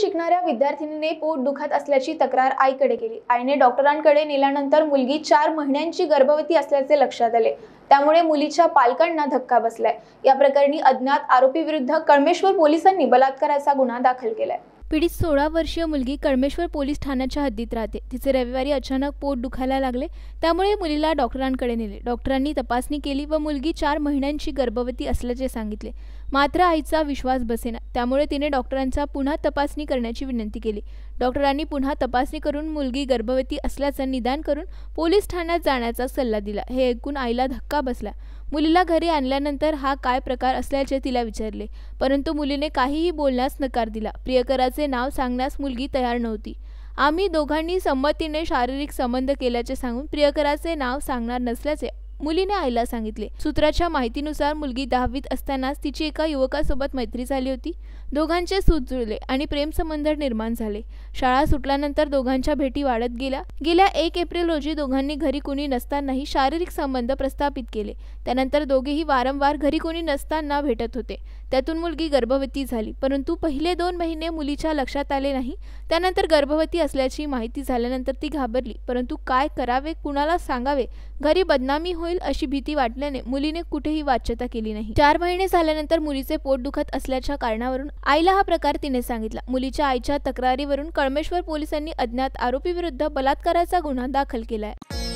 शिकणाऱ्या विद्यार्थिनीने पोट दुखत असल्याची तक्रार आईकडे केली आईने डॉक्टरांकडे नेल्यानंतर मुलगी चार महिन्यांची गर्भवती असल्याचे लक्षात आले त्यामुळे मुलीच्या पालकांना धक्का बसलाय या प्रकरणी अज्ञात आरोपी विरुद्ध कळमेश्वर पोलिसांनी बलात्काराचा गुन्हा दाखल केलाय पीडित सोळा वर्षीय मुलगी कळमेश्वर पोलीस ठाण्याच्या हद्दीत राहते तिचे रविवारी अचानक पोट दुखायला लागले त्यामुळे मुलीला डॉक्टरांकडे नेले डॉक्टरांनी तपासणी केली व मुलगी चार महिन्यांची गर्भवती असल्याचे सांगितले मात्र आईचा विश्वास बसेना त्यामुळे तिने डॉक्टरांचा पुन्हा तपासणी करण्याची विनंती केली डॉक्टरांनी पुन्हा तपासणी करून मुलगी गर्भवती असल्याचं निदान करून पोलीस ठाण्यात जाण्याचा सल्ला दिला हे ऐकून आईला धक्का बसला मुलीला घरी आणल्यानंतर हा काय प्रकार असल्याचे तिला विचारले परंतु मुलीने काहीही बोलण्यास नकार दिला प्रियकराचे नाव सांगण्यास मुलगी तयार नव्हती आम्ही दोघांनी संमतीने शारीरिक संबंध केल्याचे सांगून प्रियकराचे नाव सांगणार नसल्याचे मुलीने आईला सांगितले सूत्राच्या माहितीनुसार मुलगी दहावीत असतानाच तिची एका युवकासोबत मैत्री झाली होती दोघांचे सूत जुळले आणि प्रेमसंबंध निर्माण झाले शाळा सुटल्यानंतर दोघांच्या भेटी वाढत गेल्या गेल्या एक एप्रिल रोजी दोघांनी घरी कुणी नसतानाही शारीरिक संबंध प्रस्थापित केले त्यानंतर दोघेही वारंवार घरी कुणी नसताना भेटत होते त्यातून मुलगी गर्भवती झाली परंतु पहिले दोन महिने मुलीच्या लक्षात आले नाही त्यानंतर गर्भवती असल्याची माहिती झाल्यानंतर ती घाबरली परंतु काय करावे कुणाला सांगावे घरी बदनामी होईल होईल अशी भीती वाटल्याने मुलीने कुठेही वाच्यता केली नाही चार महिने झाल्यानंतर मुलीचे पोट दुखत असल्याच्या कारणावरून आईला हा प्रकार तिने सांगितला मुलीच्या आईच्या तक्रारीवरून कळमेश्वर पोलिसांनी अज्ञात आरोपी विरुद्ध बलात्काराचा गुन्हा दाखल केलाय